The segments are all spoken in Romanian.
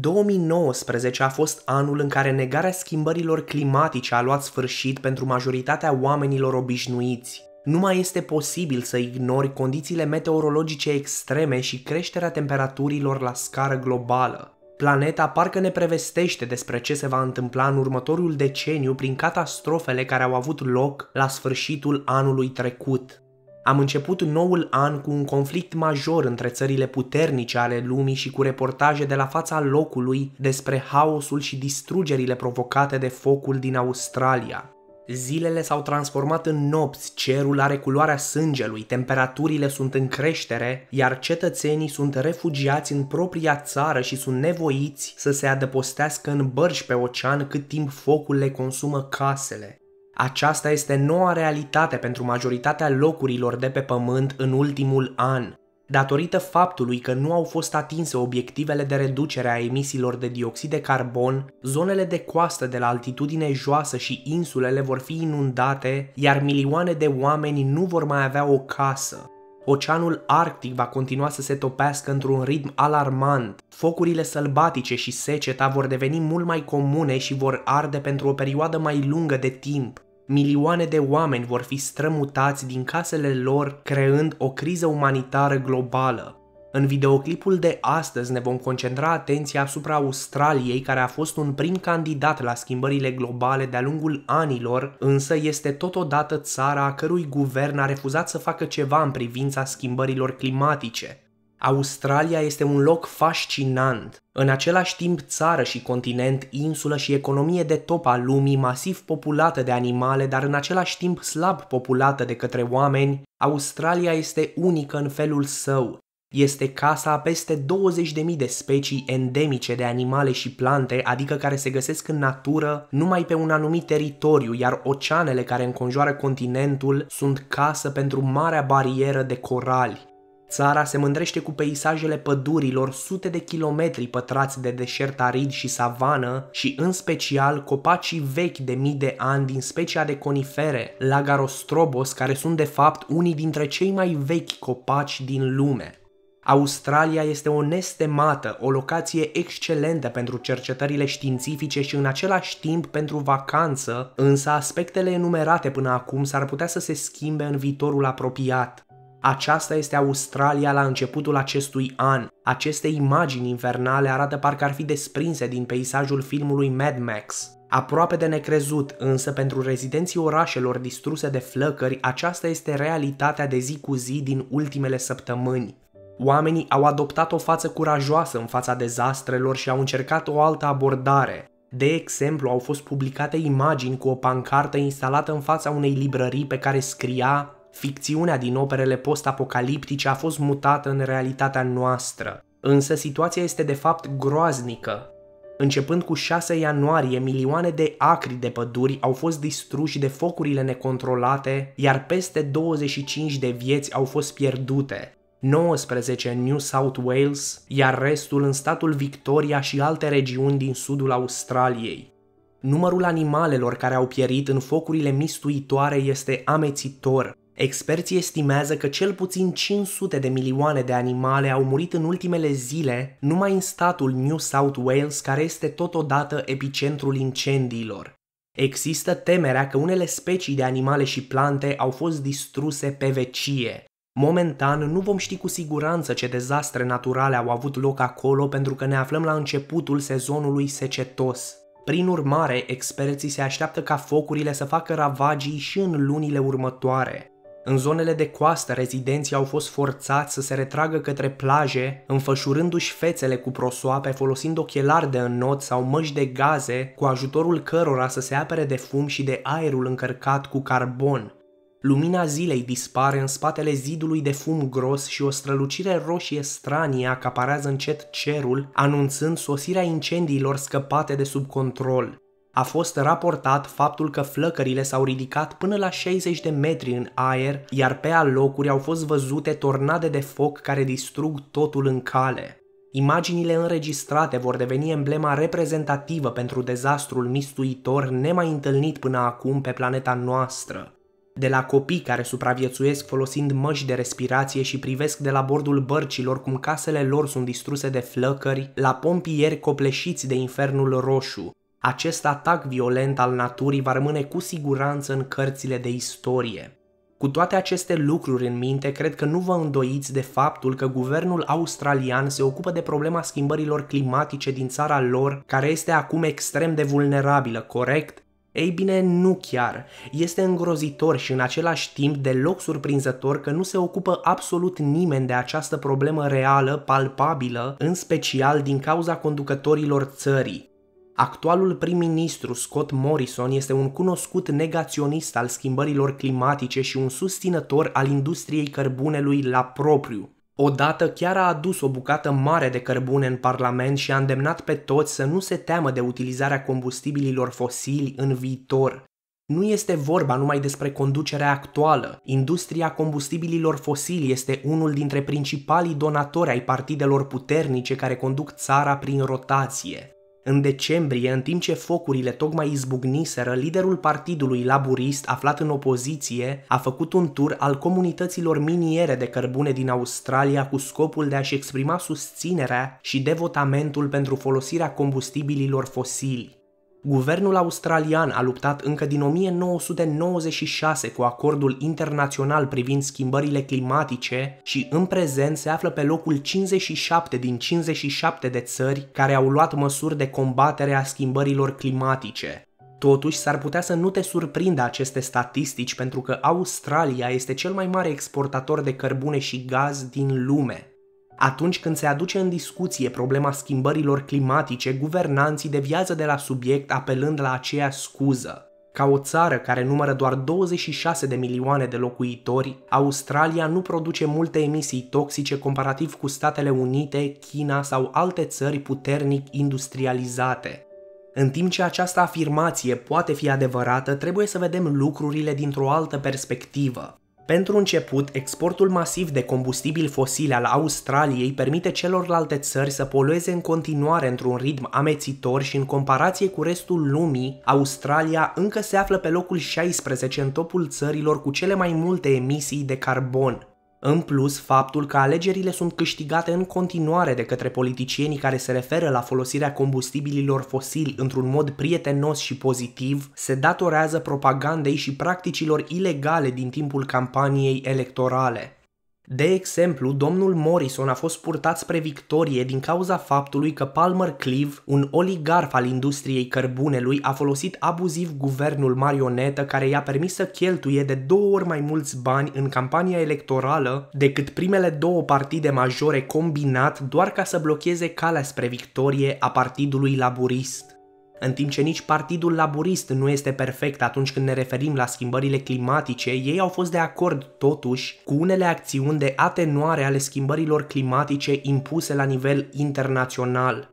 2019 a fost anul în care negarea schimbărilor climatice a luat sfârșit pentru majoritatea oamenilor obișnuiți. Nu mai este posibil să ignori condițiile meteorologice extreme și creșterea temperaturilor la scară globală. Planeta parcă ne prevestește despre ce se va întâmpla în următorul deceniu prin catastrofele care au avut loc la sfârșitul anului trecut. Am început noul an cu un conflict major între țările puternice ale lumii și cu reportaje de la fața locului despre haosul și distrugerile provocate de focul din Australia. Zilele s-au transformat în nopți, cerul are culoarea sângelui, temperaturile sunt în creștere, iar cetățenii sunt refugiați în propria țară și sunt nevoiți să se adăpostească în bărci pe ocean cât timp focul le consumă casele. Aceasta este noua realitate pentru majoritatea locurilor de pe pământ în ultimul an, datorită faptului că nu au fost atinse obiectivele de reducere a emisiilor de dioxid de carbon, zonele de coastă de la altitudine joasă și insulele vor fi inundate, iar milioane de oameni nu vor mai avea o casă. Oceanul Arctic va continua să se topească într-un ritm alarmant. Focurile sălbatice și seceta vor deveni mult mai comune și vor arde pentru o perioadă mai lungă de timp. Milioane de oameni vor fi strămutați din casele lor, creând o criză umanitară globală. În videoclipul de astăzi ne vom concentra atenția asupra Australiei, care a fost un prim candidat la schimbările globale de-a lungul anilor, însă este totodată țara a cărui guvern a refuzat să facă ceva în privința schimbărilor climatice. Australia este un loc fascinant, în același timp țară și continent, insulă și economie de top a lumii, masiv populată de animale, dar în același timp slab populată de către oameni, Australia este unică în felul său. Este casa a peste 20.000 de specii endemice de animale și plante, adică care se găsesc în natură numai pe un anumit teritoriu, iar oceanele care înconjoară continentul sunt casă pentru marea barieră de corali. Țara se mândrește cu peisajele pădurilor, sute de kilometri pătrați de deșert arid și savană și în special copacii vechi de mii de ani din specia de conifere, Lagarostrobos, care sunt de fapt unii dintre cei mai vechi copaci din lume. Australia este o nestemată, o locație excelentă pentru cercetările științifice și în același timp pentru vacanță, însă aspectele enumerate până acum s-ar putea să se schimbe în viitorul apropiat. Aceasta este Australia la începutul acestui an. Aceste imagini infernale arată parcă ar fi desprinse din peisajul filmului Mad Max. Aproape de necrezut, însă pentru rezidenții orașelor distruse de flăcări, aceasta este realitatea de zi cu zi din ultimele săptămâni. Oamenii au adoptat o față curajoasă în fața dezastrelor și au încercat o altă abordare. De exemplu, au fost publicate imagini cu o pancartă instalată în fața unei librării pe care scria Ficțiunea din operele post-apocaliptice a fost mutată în realitatea noastră, însă situația este de fapt groaznică. Începând cu 6 ianuarie, milioane de acri de păduri au fost distruși de focurile necontrolate, iar peste 25 de vieți au fost pierdute, 19 în New South Wales, iar restul în statul Victoria și alte regiuni din sudul Australiei. Numărul animalelor care au pierit în focurile mistuitoare este amețitor, Experții estimează că cel puțin 500 de milioane de animale au murit în ultimele zile numai în statul New South Wales, care este totodată epicentrul incendiilor. Există temerea că unele specii de animale și plante au fost distruse pe vecie. Momentan nu vom ști cu siguranță ce dezastre naturale au avut loc acolo pentru că ne aflăm la începutul sezonului secetos. Prin urmare, experții se așteaptă ca focurile să facă ravagii și în lunile următoare. În zonele de coastă, rezidenții au fost forțați să se retragă către plaje, înfășurându-și fețele cu prosoape, folosind ochelari de înnot sau măști de gaze, cu ajutorul cărora să se apere de fum și de aerul încărcat cu carbon. Lumina zilei dispare în spatele zidului de fum gros și o strălucire roșie stranie acaparează încet cerul, anunțând sosirea incendiilor scăpate de sub control a fost raportat faptul că flăcările s-au ridicat până la 60 de metri în aer, iar pe alocuri au fost văzute tornade de foc care distrug totul în cale. Imaginile înregistrate vor deveni emblema reprezentativă pentru dezastrul mistuitor nemai întâlnit până acum pe planeta noastră. De la copii care supraviețuiesc folosind măști de respirație și privesc de la bordul bărcilor cum casele lor sunt distruse de flăcări, la pompieri copleșiți de infernul roșu, acest atac violent al naturii va rămâne cu siguranță în cărțile de istorie. Cu toate aceste lucruri în minte, cred că nu vă îndoiți de faptul că guvernul australian se ocupă de problema schimbărilor climatice din țara lor, care este acum extrem de vulnerabilă, corect? Ei bine, nu chiar. Este îngrozitor și în același timp deloc surprinzător că nu se ocupă absolut nimeni de această problemă reală, palpabilă, în special din cauza conducătorilor țării. Actualul prim-ministru Scott Morrison este un cunoscut negaționist al schimbărilor climatice și un susținător al industriei cărbunelui la propriu. Odată chiar a adus o bucată mare de cărbune în Parlament și a îndemnat pe toți să nu se teamă de utilizarea combustibililor fosili în viitor. Nu este vorba numai despre conducerea actuală. Industria combustibililor fosili este unul dintre principalii donatori ai partidelor puternice care conduc țara prin rotație. În decembrie, în timp ce focurile tocmai izbucniseră, liderul partidului laburist aflat în opoziție a făcut un tur al comunităților miniere de cărbune din Australia cu scopul de a-și exprima susținerea și devotamentul pentru folosirea combustibililor fosili. Guvernul australian a luptat încă din 1996 cu acordul internațional privind schimbările climatice și în prezent se află pe locul 57 din 57 de țări care au luat măsuri de combatere a schimbărilor climatice. Totuși, s-ar putea să nu te surprindă aceste statistici pentru că Australia este cel mai mare exportator de cărbune și gaz din lume. Atunci când se aduce în discuție problema schimbărilor climatice, guvernanții deviază de la subiect apelând la aceea scuză. Ca o țară care numără doar 26 de milioane de locuitori, Australia nu produce multe emisii toxice comparativ cu Statele Unite, China sau alte țări puternic industrializate. În timp ce această afirmație poate fi adevărată, trebuie să vedem lucrurile dintr-o altă perspectivă. Pentru început, exportul masiv de combustibil fosil al Australiei permite celorlalte țări să polueze în continuare într-un ritm amețitor și în comparație cu restul lumii, Australia încă se află pe locul 16 în topul țărilor cu cele mai multe emisii de carbon. În plus, faptul că alegerile sunt câștigate în continuare de către politicienii care se referă la folosirea combustibililor fosili într-un mod prietenos și pozitiv, se datorează propagandei și practicilor ilegale din timpul campaniei electorale. De exemplu, domnul Morrison a fost purtat spre victorie din cauza faptului că Palmer Cleave, un oligarf al industriei cărbunelui, a folosit abuziv guvernul marionetă care i-a permis să cheltuie de două ori mai mulți bani în campania electorală decât primele două partide majore combinat doar ca să blocheze calea spre victorie a Partidului Laburist în timp ce nici Partidul laborist nu este perfect atunci când ne referim la schimbările climatice, ei au fost de acord totuși cu unele acțiuni de atenuare ale schimbărilor climatice impuse la nivel internațional.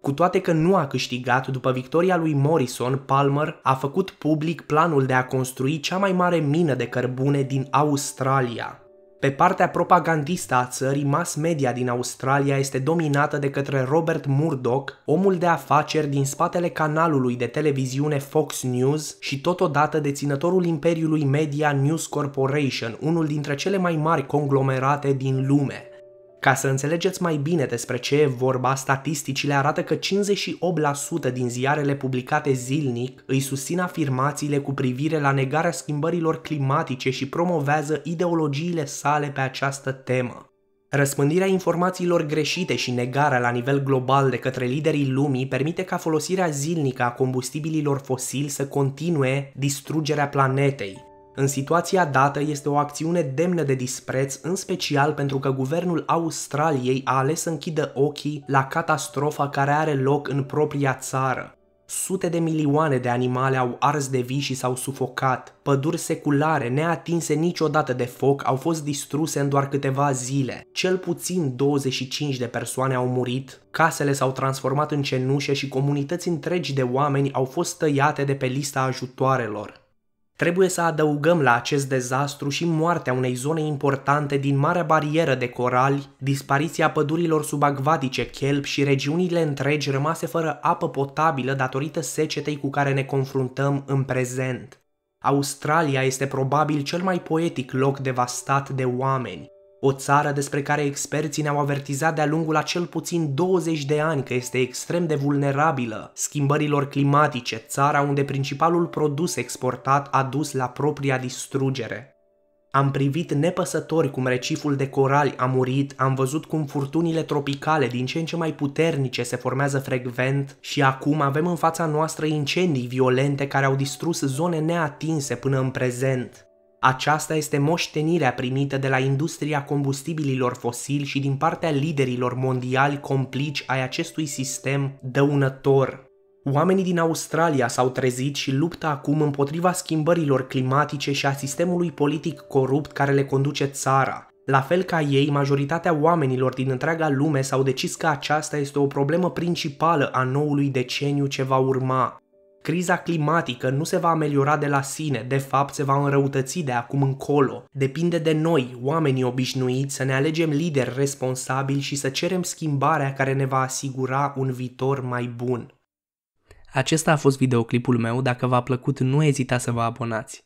Cu toate că nu a câștigat, după victoria lui Morrison, Palmer a făcut public planul de a construi cea mai mare mină de cărbune din Australia. Pe partea propagandistă a țării, mass media din Australia este dominată de către Robert Murdoch, omul de afaceri din spatele canalului de televiziune Fox News și totodată deținătorul imperiului media News Corporation, unul dintre cele mai mari conglomerate din lume. Ca să înțelegeți mai bine despre ce e vorba, statisticile arată că 58% din ziarele publicate zilnic îi susțin afirmațiile cu privire la negarea schimbărilor climatice și promovează ideologiile sale pe această temă. Răspândirea informațiilor greșite și negarea la nivel global de către liderii lumii permite ca folosirea zilnică a combustibililor fosili să continue distrugerea planetei, în situația dată este o acțiune demnă de dispreț, în special pentru că guvernul Australiei a ales să închidă ochii la catastrofa care are loc în propria țară. Sute de milioane de animale au ars de vii și s-au sufocat. Păduri seculare, neatinse niciodată de foc, au fost distruse în doar câteva zile. Cel puțin 25 de persoane au murit, casele s-au transformat în cenușe și comunități întregi de oameni au fost tăiate de pe lista ajutoarelor. Trebuie să adăugăm la acest dezastru și moartea unei zone importante din Marea Barieră de Corali, dispariția pădurilor subacvatice Kelp și regiunile întregi rămase fără apă potabilă datorită secetei cu care ne confruntăm în prezent. Australia este probabil cel mai poetic loc devastat de oameni o țară despre care experții ne-au avertizat de-a lungul a cel puțin 20 de ani că este extrem de vulnerabilă schimbărilor climatice, țara unde principalul produs exportat a dus la propria distrugere. Am privit nepăsători cum reciful de corali a murit, am văzut cum furtunile tropicale din ce în ce mai puternice se formează frecvent și acum avem în fața noastră incendii violente care au distrus zone neatinse până în prezent. Aceasta este moștenirea primită de la industria combustibililor fosili și din partea liderilor mondiali complici ai acestui sistem dăunător. Oamenii din Australia s-au trezit și luptă acum împotriva schimbărilor climatice și a sistemului politic corupt care le conduce țara. La fel ca ei, majoritatea oamenilor din întreaga lume s-au decis că aceasta este o problemă principală a noului deceniu ce va urma. Criza climatică nu se va ameliora de la sine, de fapt se va înrăutăți de acum încolo. Depinde de noi, oamenii obișnuiți, să ne alegem lideri responsabili și să cerem schimbarea care ne va asigura un viitor mai bun. Acesta a fost videoclipul meu, dacă v-a plăcut nu ezita să vă abonați.